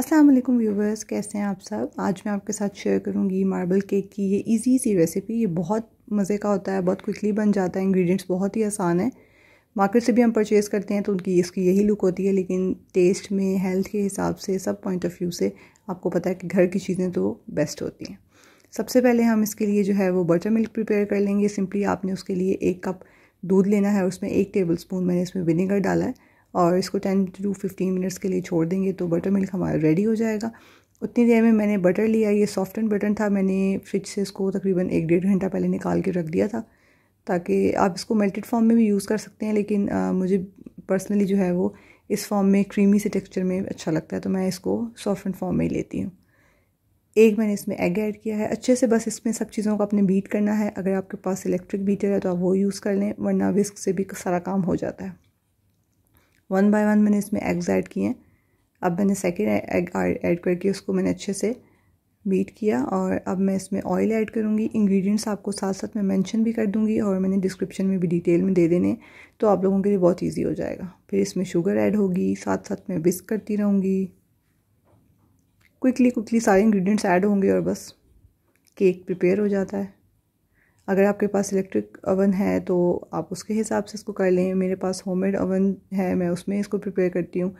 अस्सलाम वालेकुम व्यूवर्स कैसे हैं आप सब आज मैं आपके साथ शेयर करूंगी मार्बल केक की ये इजी सी रेसिपी ये बहुत मज़े का होता है बहुत क्विकली बन जाता है इंग्रेडिएंट्स बहुत ही आसान है मार्केट से भी हम परचेज़ करते हैं तो उनकी इसकी यही लुक होती है लेकिन टेस्ट में हेल्थ के हिसाब से सब पॉइंट ऑफ व्यू से आपको पता है कि घर की चीज़ें तो बेस्ट होती हैं सबसे पहले हम इसके लिए जो है वो बटर मिल्क प्रिपेयर कर लेंगे सिंपली आपने उसके लिए एक कप दूध लेना है उसमें एक टेबल स्पून मैंने इसमें विनेगर डाला है और इसको टेन टू फिफ्टीन मिनट्स के लिए छोड़ देंगे तो बटर मिल्क हमारा रेडी हो जाएगा उतनी देर में मैंने बटर लिया ये सॉफ्ट एंड बटर था मैंने फ्रिज से इसको तकरीबन एक डेढ़ घंटा पहले निकाल के रख दिया था ताकि आप इसको मेल्टेड फॉर्म में भी यूज़ कर सकते हैं लेकिन आ, मुझे पर्सनली जो है वो इस फॉर्म में क्रीमी से टेक्सचर में अच्छा लगता है तो मैं इसको सॉफ्ट एंड फॉर्म में ही लेती हूँ एक मैंने इसमें एग ऐड किया है अच्छे से बस इसमें सब चीज़ों को अपने बीट करना है अगर आपके पास इलेक्ट्रिक बीटर है तो आप वो यूज़ कर लें वरना विस्क से भी सारा काम हो जाता है वन बाय वन मैंने इसमें एग्स ऐड किए हैं अब मैंने सेकेंड एग ऐड करके उसको मैंने अच्छे से बीट किया और अब मैं इसमें ऑयल ऐड करूँगी इंग्रेडिएंट्स आपको साथ साथ मैं मेंशन भी कर दूँगी और मैंने डिस्क्रिप्शन में भी डिटेल में दे देने तो आप लोगों के लिए बहुत इजी हो जाएगा फिर इसमें शुगर ऐड होगी साथ साथ मैं विस्क करती रहूँगी क्विकली क्विकली सारे इंग्रेडिएंट्स ऐड होंगे और बस केक प्रिपेयर हो जाता है अगर आपके पास इलेक्ट्रिक ओवन है तो आप उसके हिसाब से इसको कर लें मेरे पास होममेड ओवन है मैं उसमें इसको प्रिपेयर करती हूँ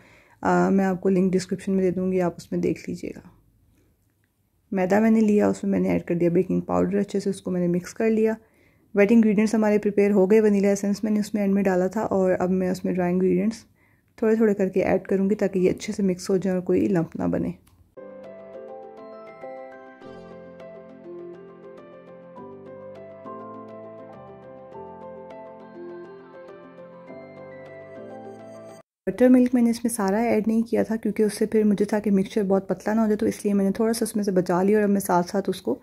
मैं आपको लिंक डिस्क्रिप्शन में दे दूँगी आप उसमें देख लीजिएगा मैदा मैंने लिया उसमें मैंने ऐड कर दिया बेकिंग पाउडर अच्छे से उसको मैंने मिक्स कर लिया वेट इंग्रीडियंट्स हमारे प्रिपेयर हो गए वनीला एसेंस मैंने उसमें एंड में डाला था और अब मैं उसमें ड्राई इंग्रीडियंट्स थोड़े थोड़े करके ऐड करूँगी ताकि ये अच्छे से मिक्स हो जाए और कोई लंप ना बने बटर मिल्क मैंने इसमें सारा ऐड नहीं किया था क्योंकि उससे फिर मुझे था कि मिक्सचर बहुत पतला ना हो जाए तो इसलिए मैंने थोड़ा सा उसमें से बचा लिया और अब मैं साथ साथ उसको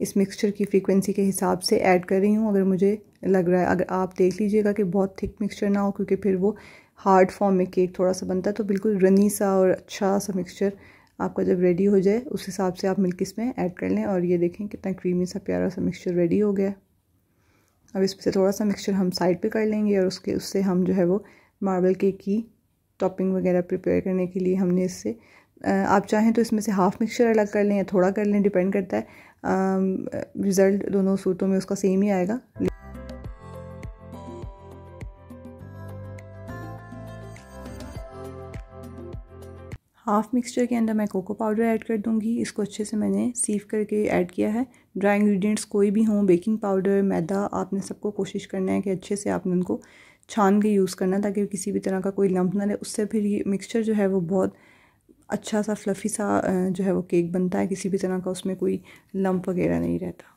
इस मिक्सचर की फ्रीक्वेंसी के हिसाब से ऐड कर रही हूँ अगर मुझे लग रहा है अगर आप देख लीजिएगा कि बहुत थिक मिक्सचर ना हो क्योंकि फिर वो हार्ड फॉर्म में केक थोड़ा सा बनता है तो बिल्कुल रनी सा और अच्छा सा मिक्सचर आपका जब रेडी हो जाए उस हिसाब से आप मिल्क इसमें ऐड कर लें और ये देखें कितना क्रीमी सा प्यारा सा मिक्सचर रेडी हो गया अब इसमें से थोड़ा सा मिक्सचर हम साइड पे कर लेंगे और उसके उससे हम जो है वो मार्बल केक की टॉपिंग वगैरह प्रिपेयर करने के लिए हमने इससे आप चाहें तो इसमें से हाफ़ मिक्सचर अलग कर लें या थोड़ा कर लें डिपेंड करता है रिज़ल्ट दोनों सूरतों में उसका सेम ही आएगा हाफ़ मिक्सचर के अंदर मैं कोको पाउडर ऐड कर दूंगी इसको अच्छे से मैंने सीव करके ऐड किया है ड्राई इंग्रेडिएंट्स कोई भी हों बेकिंग पाउडर मैदा आपने सबको कोशिश करना है कि अच्छे से आपने उनको छान के यूज़ करना ताकि किसी भी तरह का कोई लंप ना रहे उससे फिर ये मिक्सचर जो है वो बहुत अच्छा सा फ्लफ़ी सा जो है वो केक बनता है किसी भी तरह का उसमें कोई लंप वगैरह नहीं रहता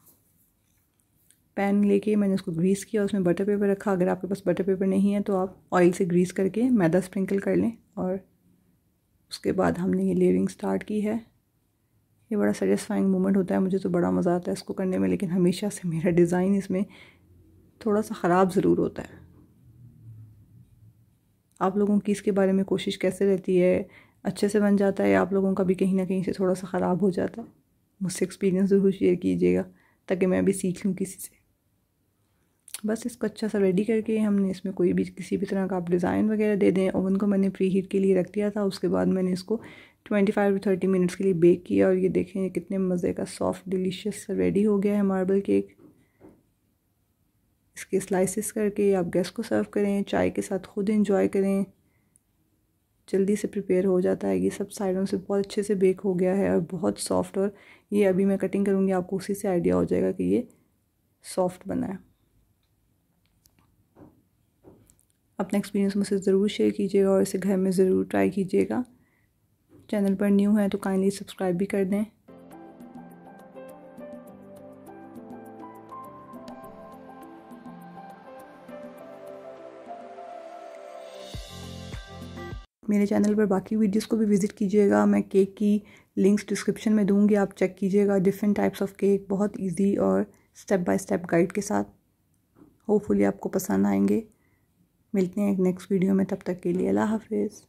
पैन लेके मैंने उसको ग्रीस किया उसमें बटर पेपर रखा अगर आपके पास बटर पेपर नहीं है तो आप ऑयल से ग्रीस करके मैदा स्प्रिंकल कर लें और उसके बाद हमने ये लेयरिंग स्टार्ट की है ये बड़ा सेटिस्फाइंग मोमेंट होता है मुझे तो बड़ा मज़ा आता है इसको करने में लेकिन हमेशा से मेरा डिज़ाइन इसमें थोड़ा सा ख़राब ज़रूर होता है आप लोगों की इसके बारे में कोशिश कैसे रहती है अच्छे से बन जाता है या आप लोगों का भी कहीं ना कहीं से थोड़ा सा ख़राब हो जाता है मुझसे एक्सपीरियंस ज़रूर शेयर कीजिएगा ताकि मैं भी सीख लूँ किसी से बस इसको अच्छा सा रेडी करके हमने इसमें कोई भी किसी भी तरह का आप डिज़ाइन वगैरह दे दें ओवन को मैंने प्री हीट के लिए रख दिया था उसके बाद मैंने इसको twenty five to thirty minutes के लिए बेक किया और ये देखें कितने मज़े का सॉफ्ट डिलीशियस रेडी हो गया है मार्बल केक इसके स्लाइसिस करके आप गेस्ट को सर्व करें चाय के साथ खुद इंजॉय करें जल्दी से प्रिपेयर हो जाता है ये सब साइडों से बहुत अच्छे से बेक हो गया है और बहुत सॉफ्ट और ये अभी मैं कटिंग करूँगी आपको उसी से आइडिया हो जाएगा कि ये सॉफ्ट बना है अपना एक्सपीरियंस मुझसे ज़रूर शेयर कीजिएगा और इसे घर में ज़रूर ट्राई कीजिएगा चैनल पर न्यू है तो काइंडली सब्सक्राइब भी कर दें मेरे चैनल पर बाकी वीडियोस को भी विज़िट कीजिएगा मैं केक की लिंक्स डिस्क्रिप्शन में दूंगी आप चेक कीजिएगा डिफरेंट टाइप्स ऑफ केक बहुत इजी और स्टेप बाय स्टेप गाइड के साथ होपफुली आपको पसंद आएंगे मिलते हैं एक नेक्स्ट वीडियो में तब तक के लिए अल्लाह हाफिज़